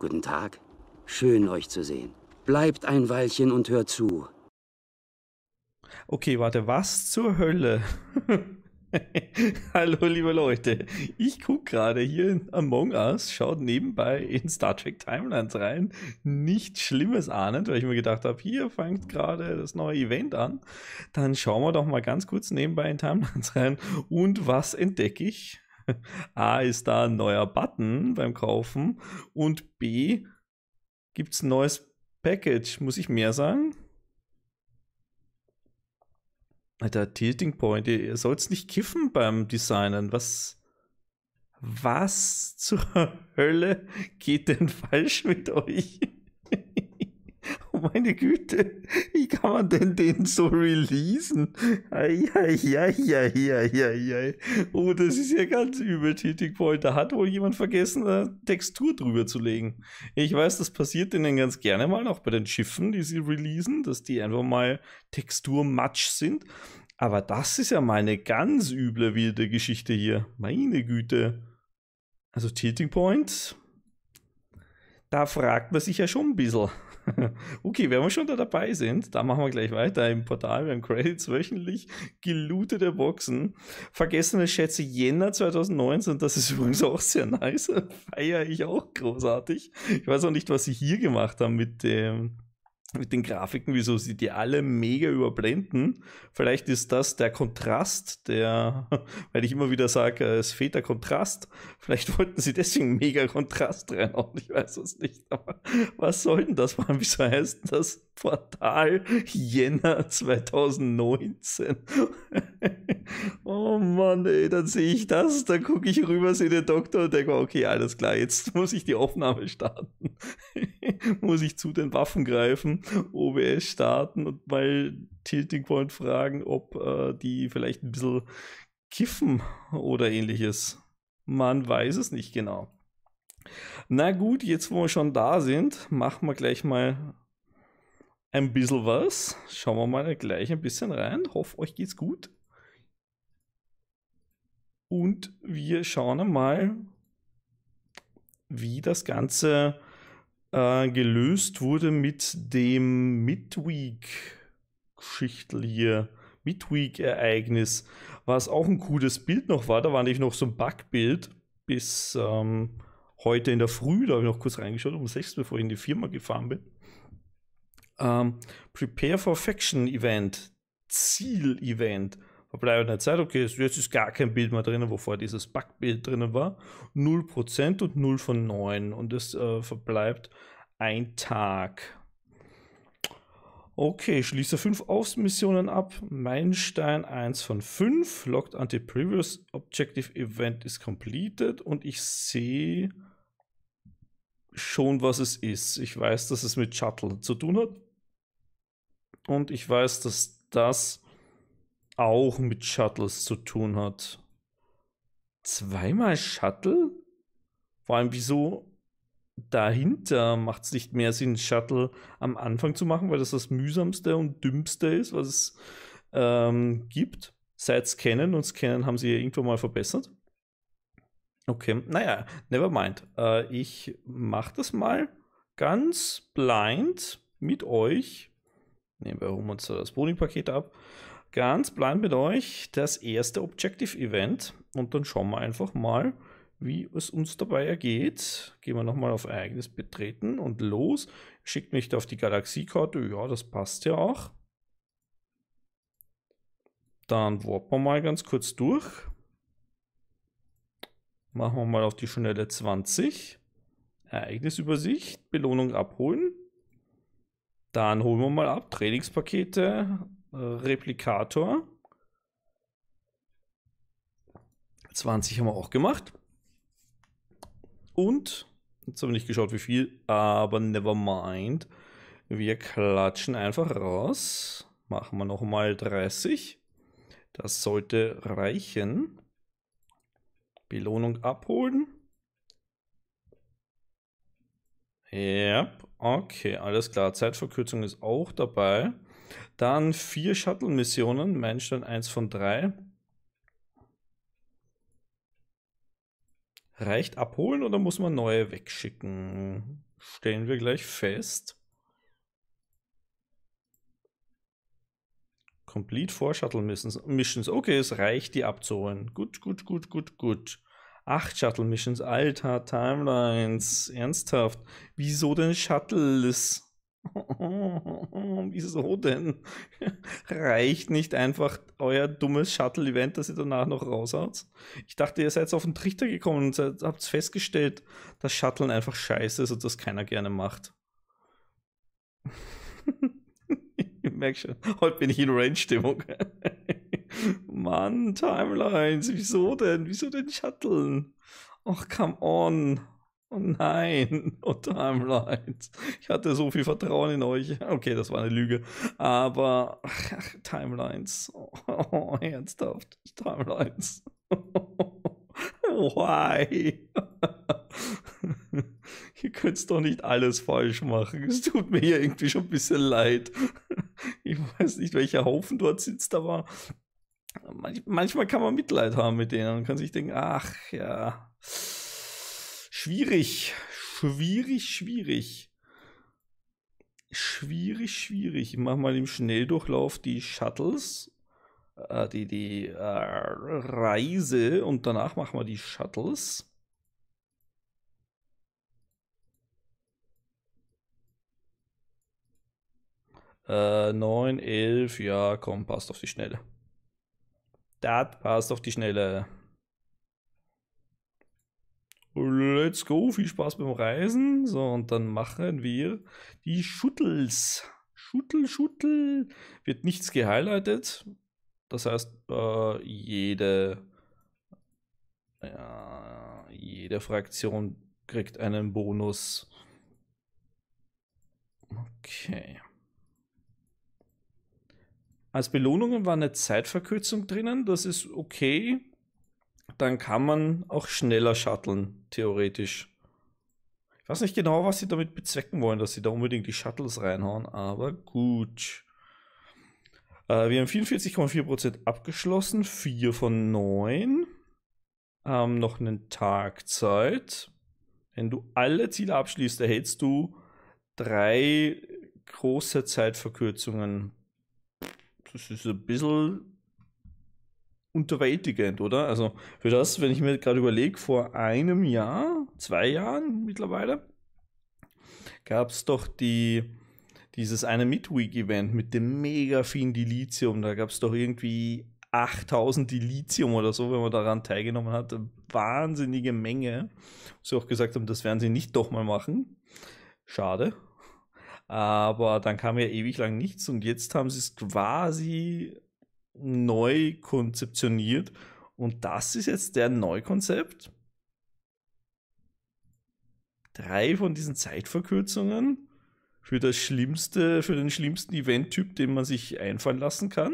Guten Tag. Schön, euch zu sehen. Bleibt ein Weilchen und hört zu. Okay, warte, was zur Hölle? Hallo, liebe Leute. Ich gucke gerade hier in Among Us, schaut nebenbei in Star Trek Timelines rein. Nichts Schlimmes ahnend, weil ich mir gedacht habe, hier fängt gerade das neue Event an. Dann schauen wir doch mal ganz kurz nebenbei in Timelines rein. Und was entdecke ich? A ist da ein neuer Button beim Kaufen und B gibt es ein neues Package. Muss ich mehr sagen? Alter, Tilting Point, ihr sollt nicht kiffen beim Designen. Was, was zur Hölle geht denn falsch mit euch? meine Güte, wie kann man denn den so releasen? Eieieiei. Oh, das ist ja ganz übel, Titik Point. Da hat wohl jemand vergessen, eine Textur drüber zu legen. Ich weiß, das passiert denen ganz gerne mal, auch bei den Schiffen, die sie releasen, dass die einfach mal Texturmatsch sind. Aber das ist ja mal eine ganz üble wilde Geschichte hier. Meine Güte. Also Tilting Point, da fragt man sich ja schon ein bisschen. Okay, wenn wir schon da dabei sind, da machen wir gleich weiter im Portal. Wir haben Credits wöchentlich, gelootete Boxen, vergessene Schätze Jänner 2019. Das ist übrigens auch sehr nice. Feiere ich auch großartig. Ich weiß auch nicht, was sie hier gemacht haben mit dem mit den Grafiken, wieso sie die alle mega überblenden. Vielleicht ist das der Kontrast, der, weil ich immer wieder sage, äh, es fehlt der Kontrast. Vielleicht wollten sie deswegen mega Kontrast reinhauen. Ich weiß es nicht. Aber was soll denn das machen? Wieso heißt das Portal Jänner 2019? oh Mann, ey, dann sehe ich das, dann gucke ich rüber, sehe den Doktor und denke, okay, alles klar, jetzt muss ich die Aufnahme starten. muss ich zu den Waffen greifen. OBS starten und mal Tilting Point fragen, ob äh, die vielleicht ein bisschen kiffen oder ähnliches. Man weiß es nicht genau. Na gut, jetzt wo wir schon da sind, machen wir gleich mal ein bisschen was. Schauen wir mal gleich ein bisschen rein. Hoffe, euch geht's gut. Und wir schauen mal, wie das Ganze äh, gelöst wurde mit dem Midweek-Geschichtel hier. Midweek-Ereignis, was auch ein cooles Bild noch war. Da war nämlich noch so ein Bugbild bis ähm, heute in der Früh. Da habe ich noch kurz reingeschaut, um 6, bevor ich in die Firma gefahren bin. Ähm, Prepare for Faction Event, Ziel-Event verbleibender Zeit, okay, jetzt ist gar kein Bild mehr drin, wovor vorher dieses Backbild drin war, 0% und 0 von 9 und es äh, verbleibt ein Tag. Okay, schließe 5 Aufmissionen ab. Meilenstein 1 von 5. Locked Anti-Previous Objective Event is completed. Und ich sehe schon, was es ist. Ich weiß, dass es mit Shuttle zu tun hat. Und ich weiß, dass das auch mit Shuttles zu tun hat. Zweimal Shuttle? Vor allem, wieso dahinter macht es nicht mehr Sinn, Shuttle am Anfang zu machen, weil das das mühsamste und dümmste ist, was es ähm, gibt. Seit Scannen und Scannen haben sie irgendwo mal verbessert. Okay, naja, never mind. Äh, ich mache das mal ganz blind mit euch. Nehmen wir, holen uns das Boeing-Paket ab ganz bleiben mit euch das erste Objective-Event und dann schauen wir einfach mal, wie es uns dabei ergeht. Gehen wir nochmal auf Ereignis betreten und los. Schickt mich da auf die Galaxiekarte. Ja, das passt ja auch. Dann warpen wir mal ganz kurz durch. Machen wir mal auf die schnelle 20. Ereignisübersicht, Belohnung abholen. Dann holen wir mal ab, Trainingspakete, Replikator. 20 haben wir auch gemacht. Und, jetzt haben wir nicht geschaut, wie viel, aber never mind. Wir klatschen einfach raus. Machen wir nochmal 30. Das sollte reichen. Belohnung abholen. Ja, yep. okay, alles klar. Zeitverkürzung ist auch dabei. Dann vier Shuttle-Missionen, Meilenstein 1 von 3. Reicht abholen oder muss man neue wegschicken? Stellen wir gleich fest. Complete Four Shuttle Missions. Okay, es reicht, die abzuholen. Gut, gut, gut, gut, gut. Acht Shuttle Missions. Alter, Timelines. Ernsthaft. Wieso denn Shuttles? Wieso denn? Reicht nicht einfach euer dummes Shuttle-Event, das ihr danach noch raushaut? Ich dachte, ihr seid auf den Trichter gekommen und habt festgestellt, dass Shuttle einfach scheiße ist und das keiner gerne macht. ich merke schon, heute bin ich in Range-Stimmung. Mann, Timelines, wieso denn? Wieso denn Shuttle? Ach, come on. Oh nein, oh Timelines. Ich hatte so viel Vertrauen in euch. Okay, das war eine Lüge. Aber ach, Timelines. Oh, oh, ernsthaft. Timelines. Why? Ihr könnt doch nicht alles falsch machen. Es tut mir hier irgendwie schon ein bisschen leid. Ich weiß nicht, welcher Haufen dort sitzt, aber manchmal kann man Mitleid haben mit denen und kann sich denken, ach ja. Schwierig, schwierig, schwierig. Schwierig, schwierig. Ich mach mal im Schnelldurchlauf die Shuttles, äh, die, die äh, Reise und danach machen wir die Shuttles. Äh, 9, 11, ja, komm, passt auf die Schnelle. Das passt auf die Schnelle let's go, viel Spaß beim Reisen. So, und dann machen wir die Schuttles. Schuttel, Schuttel. Wird nichts gehighlightet. Das heißt, äh, jede, ja, jede Fraktion kriegt einen Bonus. Okay. Als Belohnungen war eine Zeitverkürzung drinnen, das ist okay dann kann man auch schneller shutteln, theoretisch. Ich weiß nicht genau, was sie damit bezwecken wollen, dass sie da unbedingt die Shuttles reinhauen, aber gut. Äh, wir haben 44,4% abgeschlossen, 4 von 9. Haben ähm, noch einen Tag Zeit. Wenn du alle Ziele abschließt, erhältst du drei große Zeitverkürzungen. Das ist ein bisschen unterwältigend, oder? Also für das, wenn ich mir gerade überlege, vor einem Jahr, zwei Jahren mittlerweile, gab es doch die, dieses eine Midweek-Event mit dem mega vielen Dilithium. Da gab es doch irgendwie 8000 Dilithium oder so, wenn man daran teilgenommen hat. Wahnsinnige Menge. Sie auch gesagt haben, das werden sie nicht doch mal machen. Schade. Aber dann kam ja ewig lang nichts und jetzt haben sie es quasi neu konzeptioniert. Und das ist jetzt der Neukonzept. Drei von diesen Zeitverkürzungen für das schlimmste, für den schlimmsten Eventtyp, den man sich einfallen lassen kann.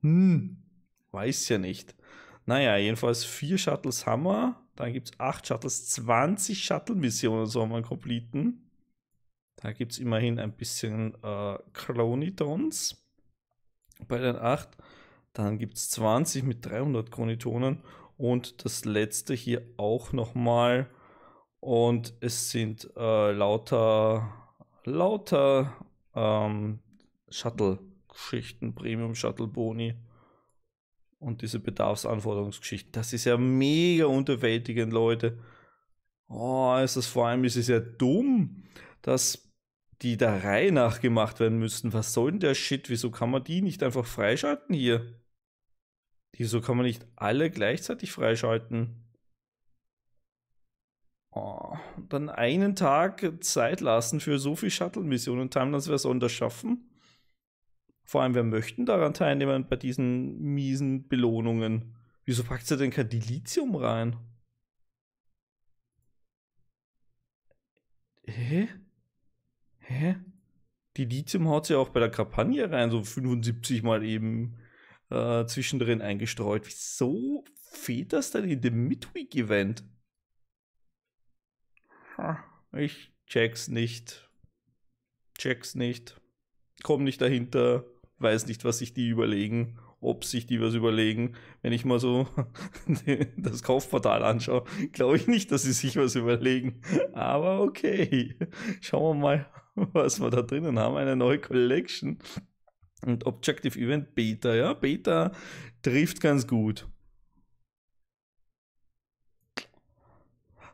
Hm, weiß ja nicht. Naja, jedenfalls vier Shuttles haben wir. Dann gibt es acht Shuttles, 20 Shuttle-Missionen soll man completen. Da gibt es immerhin ein bisschen äh, Clonitons bei den 8. Dann gibt es 20 mit 300 Chronitonen und das letzte hier auch nochmal. Und es sind äh, lauter, lauter ähm, Shuttle-Geschichten, Premium-Shuttle-Boni und diese Bedarfsanforderungsgeschichten. Das ist ja mega unterwältigend, Leute. Oh, ist das vor allem ist es ja dumm, dass die der Reihe nach gemacht werden müssten. Was soll denn der Shit? Wieso kann man die nicht einfach freischalten hier? Wieso kann man nicht alle gleichzeitig freischalten? Oh, dann einen Tag Zeit lassen für so viel Shuttle-Missionen. Timelines, wer soll das schaffen? Vor allem, wir möchten daran teilnehmen bei diesen miesen Belohnungen? Wieso packt ihr denn kein Dilithium rein? Hä? Hä? Die Lithium haut ja auch bei der Kampagne rein, so 75 mal eben äh, zwischendrin eingestreut. Wieso fehlt das dann in dem Midweek-Event? Ich check's nicht. Check's nicht. Komm nicht dahinter. Weiß nicht, was sich die überlegen. Ob sich die was überlegen. Wenn ich mal so das Kaufportal anschaue, glaube ich nicht, dass sie sich was überlegen. Aber okay. Schauen wir mal. was wir da drinnen haben, eine neue Collection. Und Objective Event Beta, ja, Beta trifft ganz gut.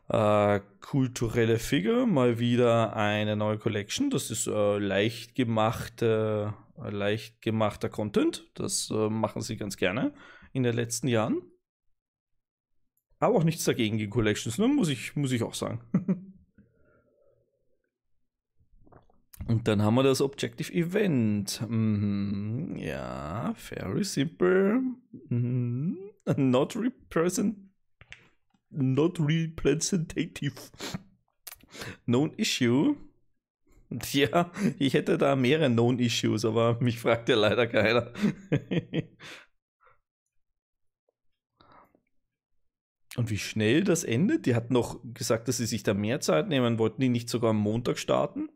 Äh, kulturelle Figur, mal wieder eine neue Collection. Das ist äh, leicht, gemachte, äh, leicht gemachter Content. Das äh, machen sie ganz gerne in den letzten Jahren. Aber auch nichts dagegen gegen Collections, ne? muss, ich, muss ich auch sagen. Und dann haben wir das Objective Event. Mhm. Ja, very simple. Mhm. Not represent not representative. Known issue. Ja, ich hätte da mehrere Known Issues, aber mich fragt ja leider keiner. Und wie schnell das endet? Die hat noch gesagt, dass sie sich da mehr Zeit nehmen. Wollten die nicht sogar am Montag starten?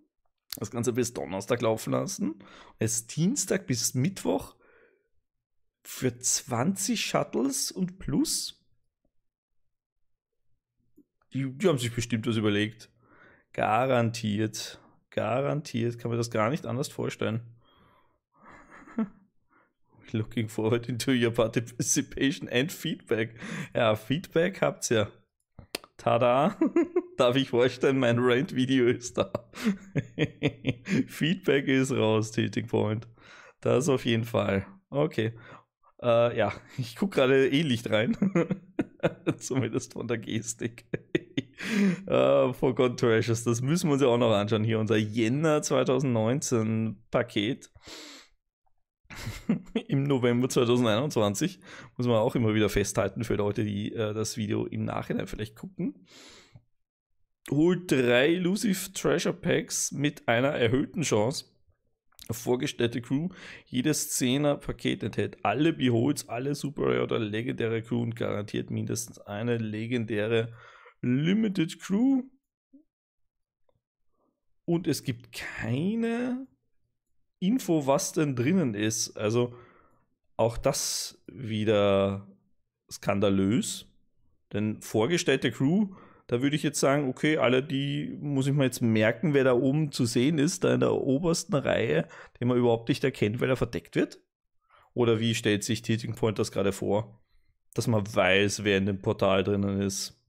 Das Ganze bis Donnerstag laufen lassen. Es Dienstag bis Mittwoch für 20 Shuttles und plus. Die, die haben sich bestimmt was überlegt. Garantiert. Garantiert. Kann man das gar nicht anders vorstellen. Looking forward into your participation and feedback. Ja, Feedback habt's ja. Tada. darf ich vorstellen, mein Rant-Video ist da. Feedback ist raus, Tilting Point. Das auf jeden Fall. Okay. Äh, ja, ich gucke gerade eh Licht rein. Zumindest von der Gestik. uh, äh, Forgotten Treasures, das müssen wir uns ja auch noch anschauen. Hier unser Jänner 2019 Paket. Im November 2021 muss man auch immer wieder festhalten für Leute, die äh, das Video im Nachhinein vielleicht gucken holt drei Elusive Treasure Packs mit einer erhöhten Chance. Vorgestellte Crew, jedes 10er Paket enthält alle Beholds, alle Super Rare oder legendäre Crew und garantiert mindestens eine legendäre Limited Crew. Und es gibt keine Info, was denn drinnen ist. Also auch das wieder skandalös. Denn vorgestellte Crew da würde ich jetzt sagen, okay, alle die muss ich mir jetzt merken, wer da oben zu sehen ist, da in der obersten Reihe, den man überhaupt nicht erkennt, weil er verdeckt wird. Oder wie stellt sich Teaching Point das gerade vor, dass man weiß, wer in dem Portal drinnen ist?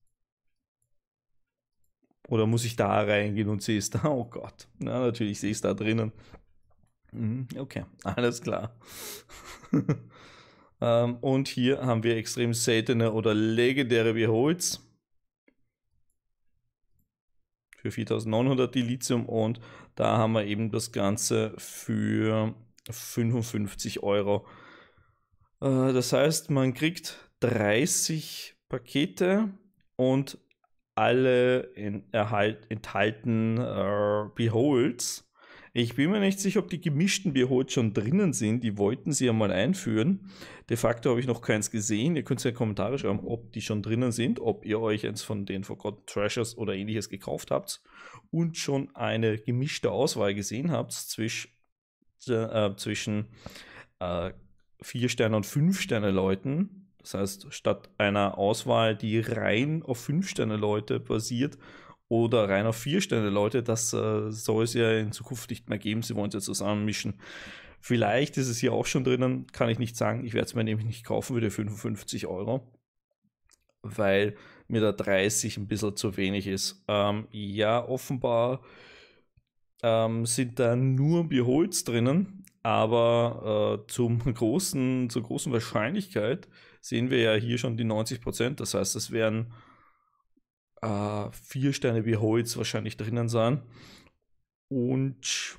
Oder muss ich da reingehen und sehe es da? Oh Gott. Na, natürlich sehe ich es da drinnen. Hm, okay, alles klar. um, ähm, und hier haben wir extrem seltene oder legendäre Beholds für 4900 die Lithium und da haben wir eben das Ganze für 55 Euro. Äh, das heißt, man kriegt 30 Pakete und alle in, erhalt, enthalten äh, Beholds ich bin mir nicht sicher, ob die gemischten BHs schon drinnen sind. Die wollten sie ja mal einführen. De facto habe ich noch keins gesehen. Ihr könnt ja in Kommentare schreiben, ob die schon drinnen sind, ob ihr euch eins von den Forgotten Treasures oder ähnliches gekauft habt und schon eine gemischte Auswahl gesehen habt zwischen, äh, zwischen äh, vier Sterne und fünf Sterne Leuten. Das heißt, statt einer Auswahl, die rein auf fünf Sterne Leute basiert, oder rein auf vier Leute, das äh, soll es ja in Zukunft nicht mehr geben. Sie wollen es ja zusammenmischen. Vielleicht ist es hier auch schon drinnen, kann ich nicht sagen. Ich werde es mir nämlich nicht kaufen für die 55 Euro, weil mir da 30 ein bisschen zu wenig ist. Ähm, ja, offenbar ähm, sind da nur Beholz drinnen, aber äh, zum großen, zur großen Wahrscheinlichkeit sehen wir ja hier schon die 90 Prozent. Das heißt, es wären äh, vier Sterne wie Holz wahrscheinlich drinnen sein. Und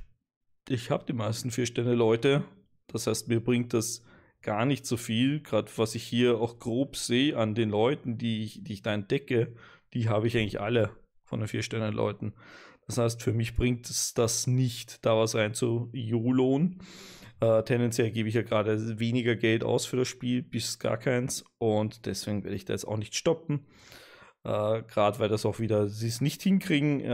ich habe die meisten vier Sterne Leute. Das heißt, mir bringt das gar nicht so viel. Gerade was ich hier auch grob sehe an den Leuten, die ich, die ich da entdecke, die habe ich eigentlich alle von den vier Sterne Leuten. Das heißt, für mich bringt es das nicht, da was rein zu YOLON. Äh, tendenziell gebe ich ja gerade weniger Geld aus für das Spiel, bis gar keins. Und deswegen werde ich da jetzt auch nicht stoppen. Äh, Gerade weil das auch wieder, sie es nicht hinkriegen, äh,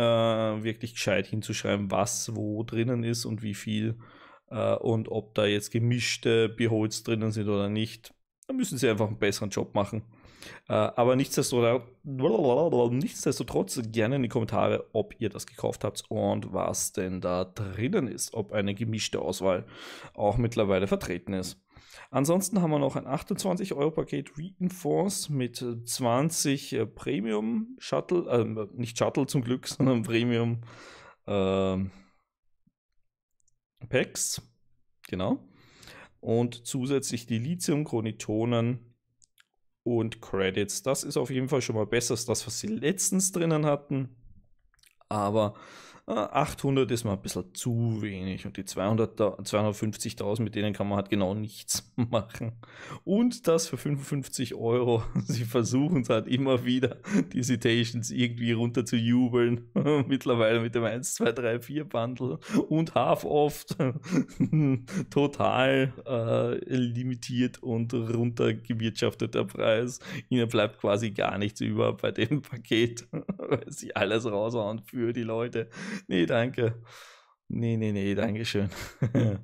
wirklich gescheit hinzuschreiben, was wo drinnen ist und wie viel äh, und ob da jetzt gemischte Beholds drinnen sind oder nicht. Da müssen sie einfach einen besseren Job machen. Äh, aber nichtsdestotrotz, nichtsdestotrotz gerne in die Kommentare, ob ihr das gekauft habt und was denn da drinnen ist, ob eine gemischte Auswahl auch mittlerweile vertreten ist. Ansonsten haben wir noch ein 28-Euro-Paket Reinforce mit 20 äh, Premium-Shuttle, äh, nicht Shuttle zum Glück, sondern Premium äh, Packs. Genau. Und zusätzlich die Lithium-Chronitonen und Credits. Das ist auf jeden Fall schon mal besser als das, was sie letztens drinnen hatten. Aber 800 ah, ist mal ein bisschen zu wenig und die 250.000, mit denen kann man halt genau nichts machen. Und das für 55 Euro. Sie versuchen es halt immer wieder, die Citations irgendwie runter zu jubeln. Mittlerweile mit dem 1, 2, 3, 4 Bundle und half oft total äh, limitiert und runtergewirtschafteter Preis. Ihnen bleibt quasi gar nichts über bei dem Paket, weil sie alles raushauen für die Leute nee, danke. Nee, nee, nee, danke schön.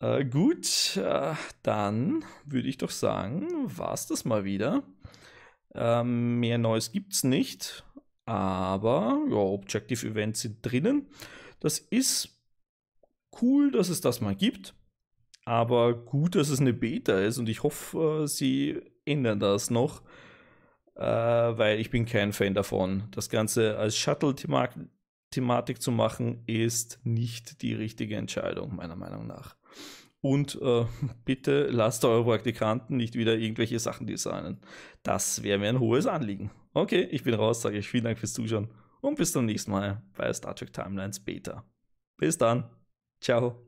äh, gut, äh, dann würde ich doch sagen, war's das mal wieder. Ähm, mehr Neues gibt's nicht, aber ja, Objective Events sind drinnen. Das ist cool, dass es das mal gibt, aber gut, dass es eine Beta ist und ich hoffe, äh, sie ändern das noch äh, weil ich bin kein Fan davon. Das Ganze als Shuttle-Thematik Thematik zu machen, ist nicht die richtige Entscheidung, meiner Meinung nach. Und äh, bitte lasst eure Praktikanten nicht wieder irgendwelche Sachen designen. Das wäre mir ein hohes Anliegen. Okay, ich bin raus, sage ich vielen Dank fürs Zuschauen und bis zum nächsten Mal bei Star Trek Timelines Beta. Bis dann. Ciao.